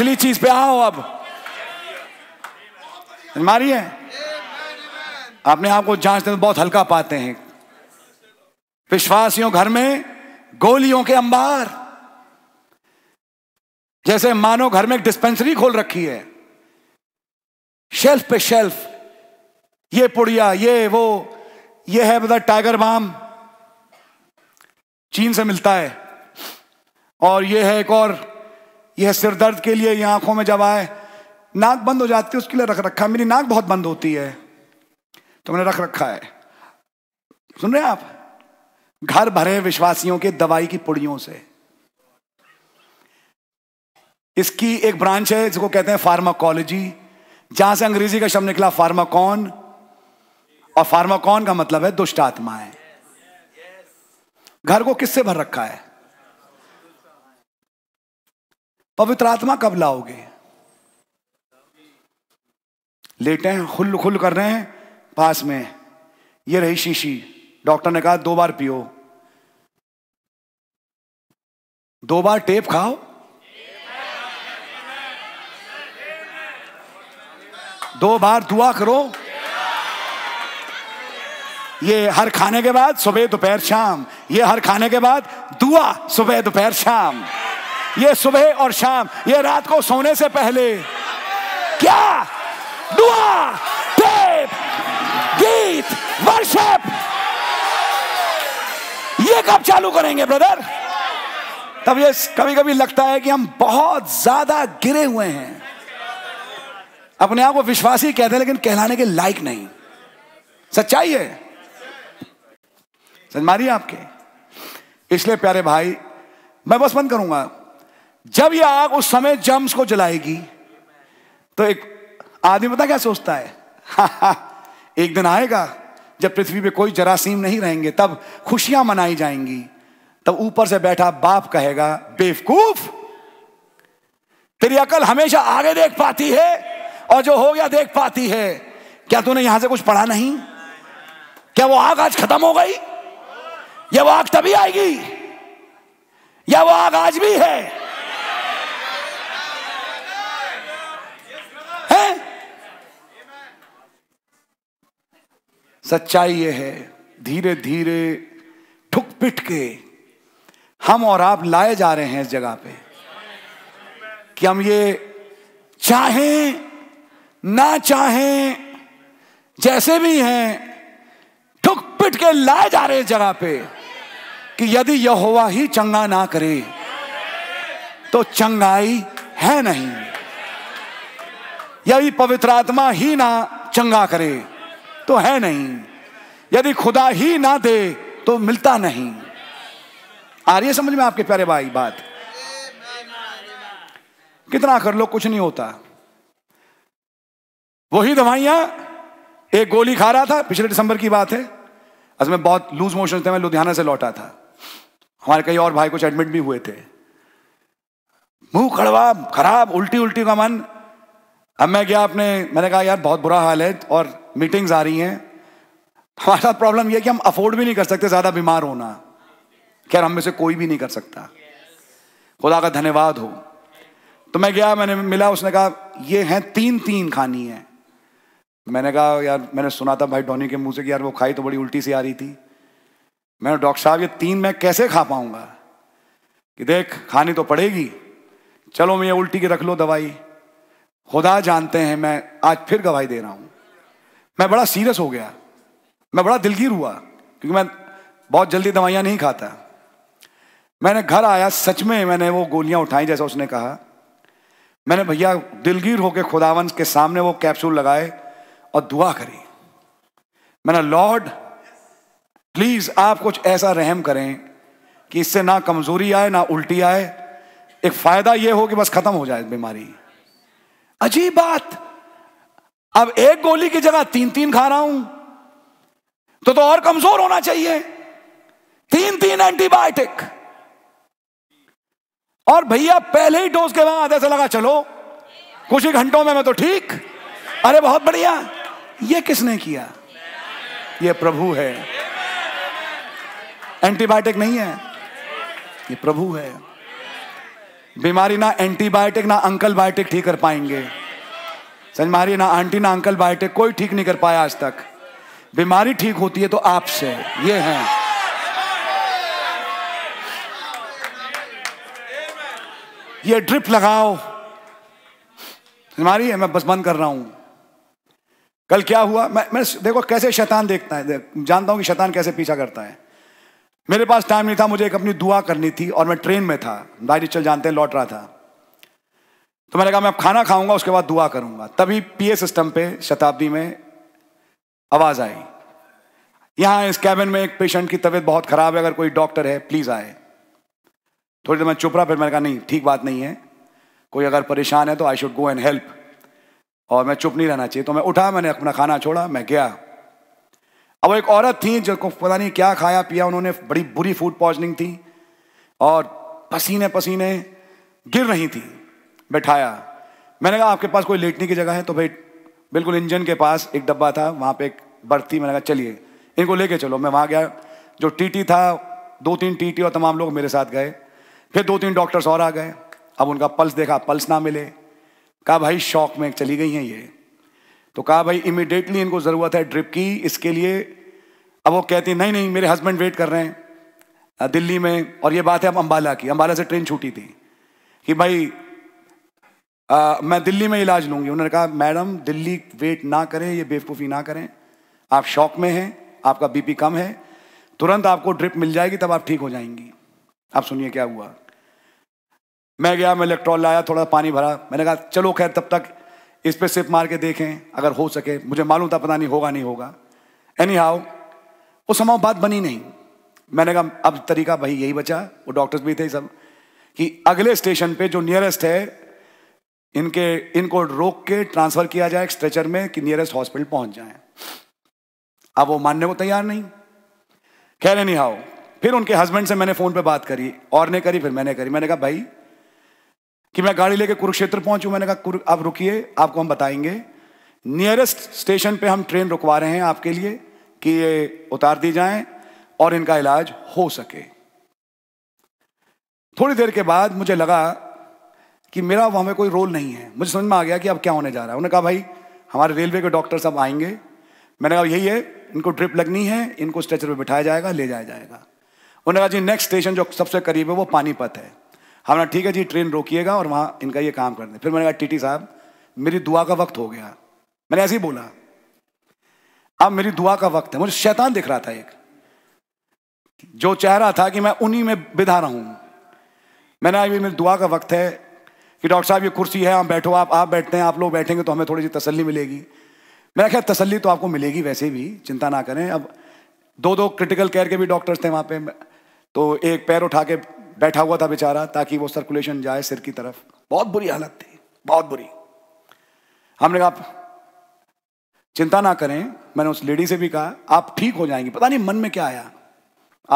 असली चीज पे आओ अब मारिए अपने आप को जांचते तो बहुत हल्का पाते हैं विश्वासियों घर में गोलियों के अंबार जैसे मानो घर में एक डिस्पेंसरी खोल रखी है शेल्फ पे शेल्फ ये पुड़िया ये वो ये है बता टाइगर बाम चीन से मिलता है और ये है एक और यह सिर दर्द के लिए ये आंखों में जब आए नाक बंद हो जाती है उसके लिए रख रखा है मेरी नाक बहुत बंद होती है तो मैंने रख रखा है सुन रहे हैं आप घर भरे विश्वासियों के दवाई की पुड़ियों से इसकी एक ब्रांच है जिसको कहते हैं फार्माकोलॉजी जहां से अंग्रेजी का शब्द निकला फार्माकॉन और फार्माकॉन का मतलब है दुष्ट आत्माएं घर को किससे भर रखा है पवित्र आत्मा कब लाओगे लेटे हैं खुल खुल कर रहे हैं पास में ये रही शीशी डॉक्टर ने कहा दो बार पियो दो बार टेप खाओ दो बार दुआ करो ये हर खाने के बाद सुबह दोपहर शाम ये हर खाने के बाद दुआ सुबह दोपहर शाम ये सुबह और शाम ये रात को सोने से पहले क्या दुआ टेप गीत वर्षप ये कब चालू करेंगे ब्रदर तब ये कभी कभी लगता है कि हम बहुत ज्यादा गिरे हुए हैं अपने आप को विश्वासी कहते हैं लेकिन कहलाने के लायक नहीं सच्चाई है सच मारिए आपके इसलिए प्यारे भाई मैं बस बंद करूंगा जब यह आग उस समय जम्स को जलाएगी तो एक आदमी पता क्या सोचता है एक दिन आएगा जब पृथ्वी पे कोई जरासीम नहीं रहेंगे तब खुशियां मनाई जाएंगी तब ऊपर से बैठा बाप कहेगा बेवकूफ तेरी अकल हमेशा आगे देख पाती है और जो हो गया देख पाती है क्या तूने यहां से कुछ पढ़ा नहीं क्या वो आग आज खत्म हो गई या वो आग तभी आएगी या वो आग आज भी है सच्चाई ये है धीरे धीरे ठुक पिट के हम और आप लाए जा रहे हैं इस जगह पे कि हम ये चाहें ना चाहें जैसे भी हैं ठुक पिट के लाए जा रहे हैं जगह पे कि यदि यहोवा ही चंगा ना करे तो चंगाई है नहीं यदि पवित्र आत्मा ही ना चंगा करे तो है नहीं यदि खुदा ही ना दे तो मिलता नहीं आ रही है समझ में आपके प्यारे भाई बात कितना कर लो कुछ नहीं होता वही दवाइयां एक गोली खा रहा था पिछले दिसंबर की बात है आज मैं बहुत लूज मोशन थे मैं लुधियाना से लौटा था हमारे कई और भाई कुछ एडमिट भी हुए थे मुंह कड़वा खराब उल्टी उल्टी का मन अब मैं गया आपने मैंने कहा यार बहुत बुरा हाल है और मीटिंग्स आ रही हैं हमारा प्रॉब्लम यह कि हम अफोर्ड भी नहीं कर सकते ज़्यादा बीमार होना खैर हम में से कोई भी नहीं कर सकता खुदा का धन्यवाद हो तो मैं गया मैंने मिला उसने कहा ये हैं तीन तीन खानी है मैंने कहा यार मैंने सुना था भाई डोनी के मुंह से कि यार वो खाई तो बड़ी उल्टी सी आ रही थी मैंने डॉक्टर साहब ये तीन मैं कैसे खा पाऊंगा कि देख खानी तो पड़ेगी चलो मैं ये उल्टी की रख लो दवाई खुदा जानते हैं मैं आज फिर गवाही दे रहा हूं मैं बड़ा सीरियस हो गया मैं बड़ा दिलगीर हुआ क्योंकि मैं बहुत जल्दी दवाइयां नहीं खाता मैंने घर आया सच में मैंने वो गोलियां उठाई जैसा उसने कहा मैंने भैया दिलगीर होकर खुदावन के सामने वो कैप्सूल लगाए और दुआ करी मैंने लॉर्ड प्लीज आप कुछ ऐसा रहम करें कि इससे ना कमजोरी आए ना उल्टी आए एक फायदा यह हो कि बस खत्म हो जाए बीमारी अजीब बात अब एक गोली की जगह तीन तीन खा रहा हूं तो तो और कमजोर होना चाहिए तीन तीन एंटीबायोटिक और भैया पहले ही डोज के बाद ऐसा लगा चलो कुछ ही घंटों में मैं तो ठीक अरे बहुत बढ़िया ये किसने किया ये प्रभु है एंटीबायोटिक नहीं है ये प्रभु है बीमारी ना एंटीबायोटिक ना अंकल बायोटिक ठीक कर पाएंगे समझ मारिए ना आंटी ना अंकल बायोटिक कोई ठीक नहीं कर पाया आज तक बीमारी ठीक होती है तो आपसे ये है ये ड्रिप लगाओ हमारी है मैं बस बंद कर रहा हूं कल क्या हुआ मैं मैं देखो कैसे शैतान देखता है देख, जानता हूं कि शैतान कैसे पीछा करता है मेरे पास टाइम नहीं था मुझे एक अपनी दुआ करनी थी और मैं ट्रेन में था दायरी चल जानते हैं लौट रहा था तो मैंने कहा मैं अब खाना खाऊंगा उसके बाद दुआ करूंगा तभी पीए सिस्टम पे शताब्दी में आवाज़ आई यहाँ इस कैबिन में एक पेशेंट की तबीयत बहुत ख़राब है अगर कोई डॉक्टर है प्लीज़ आए थोड़ी देर मैं चुप रहा फिर मैंने कहा नहीं ठीक बात नहीं है कोई अगर परेशान है तो I should go and help और मैं चुप नहीं रहना चाहिए तो मैं उठा मैंने अपना खाना छोड़ा मैं गया अब एक औरत थी जो पता नहीं क्या खाया पिया उन्होंने बड़ी बुरी फूड पॉइजनिंग थी और पसीने पसीने गिर रही थी बैठाया मैंने कहा आपके पास कोई लेटने की जगह है तो भाई बिल्कुल इंजन के पास एक डब्बा था वहाँ पे एक बर्थ थी मैंने कहा चलिए इनको लेके चलो मैं वहाँ गया जो टीटी था दो तीन टीटी और तमाम लोग मेरे साथ गए फिर दो तीन डॉक्टर्स और आ गए अब उनका पल्स देखा पल्स ना मिले कहा भाई शौक में चली गई हैं ये तो कहा भाई इमिडिएटली इनको ज़रूरत है ड्रिप की इसके लिए अब वो कहती नहीं नहीं मेरे हस्बैंड वेट कर रहे हैं दिल्ली में और ये बात है अब अम्बाला की अम्बाला से ट्रेन छूटी थी कि भाई आ, मैं दिल्ली में इलाज लूँगी उन्होंने कहा मैडम दिल्ली वेट ना करें ये बेवकूफ़ी ना करें आप शौक में हैं आपका बीपी कम है तुरंत आपको ड्रिप मिल जाएगी तब आप ठीक हो जाएंगी आप सुनिए क्या हुआ मैं गया मैं इलेक्ट्रॉल लाया थोड़ा पानी भरा मैंने कहा चलो खैर तब तक इस पर सिप मार के देखें अगर हो सके मुझे मालूम था पता नहीं होगा नहीं होगा एनी हाउ वो समय बात बनी नहीं मैंने कहा अब तरीका भाई यही बचा वो डॉक्टर्स भी थे सब कि अगले स्टेशन पे जो नियरेस्ट है इनके इनको रोक के ट्रांसफर किया जाए स्ट्रेचर में कि नियरेस्ट हॉस्पिटल पहुंच जाए अब वो मानने को तैयार नहीं खैर नहीं हाउ फिर उनके हस्बैंड से मैंने फ़ोन पे बात करी और ने करी फिर मैंने करी मैंने कहा भाई कि मैं गाड़ी लेके कुरुक्षेत्र पहुंचू मैंने कहा आप रुकिए आपको हम बताएंगे नियरेस्ट स्टेशन पे हम ट्रेन रुकवा रहे हैं आपके लिए कि ये उतार दी जाए और इनका इलाज हो सके थोड़ी देर के बाद मुझे लगा कि मेरा वहाँ में कोई रोल नहीं है मुझे समझ में आ गया कि अब क्या होने जा रहा है उन्होंने कहा भाई हमारे रेलवे के डॉक्टर सब आएंगे मैंने कहा यही है इनको ड्रिप लगनी है इनको स्ट्रेचर पर बिठाया जाएगा ले जाया जाएगा उन्होंने कहा जी नेक्स्ट स्टेशन जो सबसे करीब है वो पानीपत है हमने हाँ ठीक है जी ट्रेन रोकिएगा और वहाँ इनका ये काम कर दें फिर मैंने कहा टीटी साहब मेरी दुआ का वक्त हो गया मैंने ऐसे ही बोला अब मेरी दुआ का वक्त है मुझे शैतान दिख रहा था एक जो चाह रहा था कि मैं उन्हीं में बिधा रहा हूँ मैंने अभी मेरी दुआ का वक्त है कि डॉक्टर साहब ये कुर्सी है आप बैठो आप आप बैठते हैं आप लोग बैठेंगे तो हमें थोड़ी सी तसल्ली मिलेगी मेरा ख्याल तसल्ली तो आपको मिलेगी वैसे भी चिंता ना करें अब दो दो क्रिटिकल केयर के भी डॉक्टर्स थे वहाँ पे तो एक पैर उठा के बैठा हुआ था बेचारा ताकि वो सर्कुलेशन जाए सिर की तरफ बहुत बुरी हालत थी बहुत बुरी हमने कहा चिंता ना करें मैंने उस लेडी से भी कहा आप ठीक हो जाएंगी पता नहीं मन में क्या आया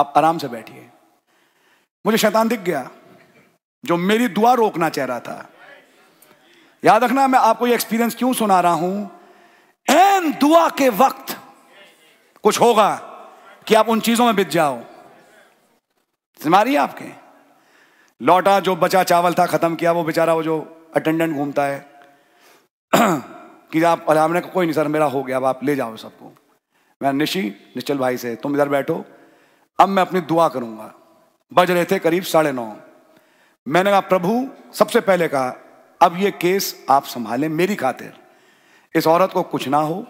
आप आराम से बैठिए मुझे शैतान दिख गया जो मेरी दुआ रोकना चाह रहा था याद रखना मैं आपको ये एक्सपीरियंस क्यों सुना रहा हूं एन दुआ के वक्त कुछ होगा कि आप उन चीजों में बिज जाओ समझ आपके लौटा जो बचा चावल था खत्म किया वो बेचारा वो जो अटेंडेंट घूमता है कि आप हमने को कोई नहीं सर मेरा हो गया अब आप ले जाओ सबको मैं निशी निश्चल भाई से तुम इधर बैठो अब मैं अपनी दुआ करूंगा बज रहे थे करीब साढ़े नौ मैंने कहा प्रभु सबसे पहले कहा अब ये केस आप संभालें मेरी खातिर इस औरत को कुछ ना हो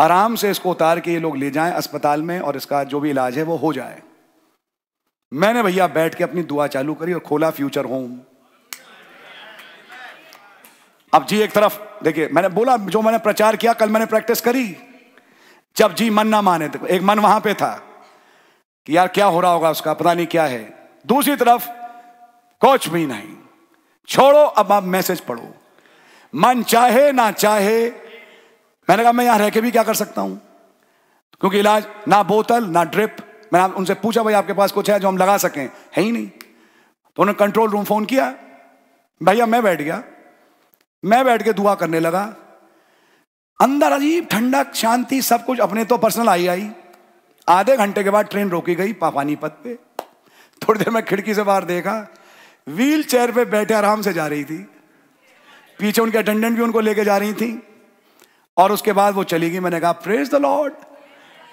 आराम से इसको उतार के ये लोग ले जाएं अस्पताल में और इसका जो भी इलाज है वो हो जाए मैंने भैया बैठ के अपनी दुआ चालू करी और खोला फ्यूचर होम अब जी एक तरफ देखिए मैंने बोला जो मैंने प्रचार किया कल मैंने प्रैक्टिस करी जब जी मन ना माने तो एक मन वहां पे था कि यार क्या हो रहा होगा उसका पता नहीं क्या है दूसरी तरफ कोच भी नहीं छोड़ो अब आप मैसेज पढ़ो मन चाहे ना चाहे मैंने कहा मैं यहां रह के भी क्या कर सकता हूं क्योंकि इलाज ना बोतल ना ड्रिप मैंने आप उनसे पूछा भाई आपके पास कुछ है जो हम लगा सकें है ही नहीं तो उन्होंने कंट्रोल रूम फोन किया भैया मैं बैठ गया मैं बैठ के दुआ करने लगा अंदर अजीब ठंडक शांति सब कुछ अपने तो पर्सनल आई आई आधे घंटे के बाद ट्रेन रोकी गई पापानीपत पे थोड़ी देर में खिड़की से बाहर देखा व्हील चेयर पे बैठे आराम से जा रही थी पीछे उनके अटेंडेंट भी उनको लेके जा रही थी और उसके बाद वो चली गई मैंने कहा प्रेज द लॉर्ड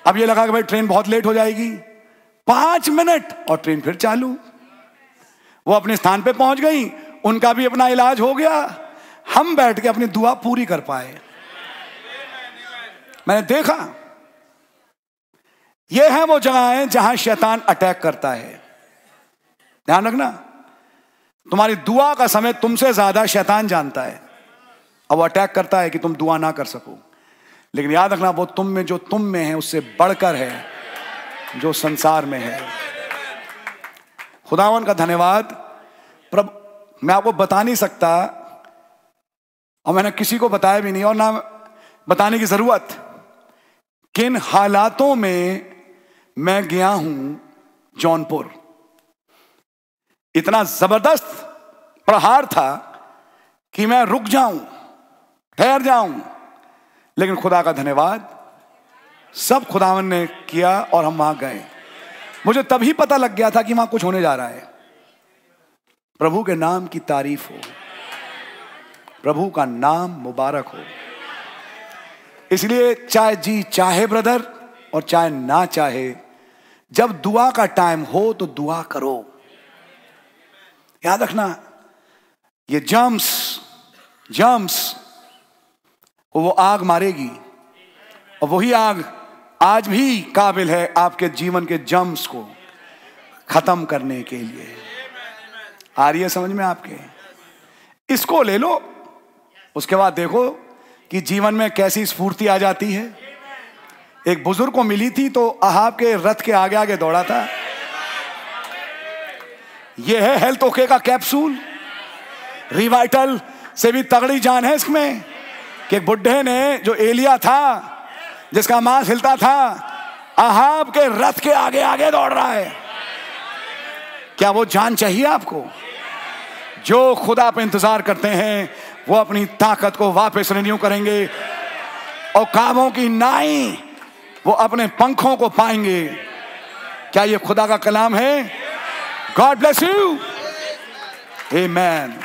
अब ये लगा कि भाई ट्रेन बहुत लेट हो जाएगी पांच मिनट और ट्रेन फिर चालू वो अपने स्थान पे पहुंच गई उनका भी अपना इलाज हो गया हम बैठ के अपनी दुआ पूरी कर पाए मैंने देखा ये है वो जगहें जहां शैतान अटैक करता है ध्यान रखना तुम्हारी दुआ का समय तुमसे ज्यादा शैतान जानता है अब अटैक करता है कि तुम दुआ ना कर सको लेकिन याद रखना वो तुम में जो तुम में है उससे बढ़कर है जो संसार में है खुदावन का धन्यवाद प्रभु मैं आपको बता नहीं सकता और मैंने किसी को बताया भी नहीं और ना बताने की जरूरत किन हालातों में मैं गया हूं जौनपुर इतना जबरदस्त प्रहार था कि मैं रुक जाऊं ठहर जाऊं लेकिन खुदा का धन्यवाद सब खुदावन ने किया और हम वहां गए मुझे तभी पता लग गया था कि वहां कुछ होने जा रहा है प्रभु के नाम की तारीफ हो प्रभु का नाम मुबारक हो इसलिए चाहे जी चाहे ब्रदर और चाहे ना चाहे जब दुआ का टाइम हो तो दुआ करो याद रखना ये जम्स जम्स वो आग मारेगी और वही आग आज भी काबिल है आपके जीवन के जम्स को खत्म करने के लिए आ रही है समझ में आपके इसको ले लो उसके बाद देखो कि जीवन में कैसी स्फूर्ति आ जाती है एक बुजुर्ग को मिली थी तो अहाब के रथ के आगे आगे दौड़ा था यह है हेल्थ ओके का कैप्सूल रिवाइटल से भी तगड़ी जान है इसमें कि एक बुढ़े ने जो एलिया था जिसका मांस हिलता था अहाब के रथ के आगे आगे दौड़ रहा है क्या वो जान चाहिए आपको जो खुदा पे इंतजार करते हैं वो अपनी ताकत को वापस रिन्यू करेंगे और कामों की नाई वो अपने पंखों को पाएंगे क्या ये खुदा का कलाम है गॉड ब्लेस यू मैन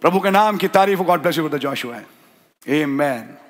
प्रभु के नाम की तारीफ God bless you with the Joshua a man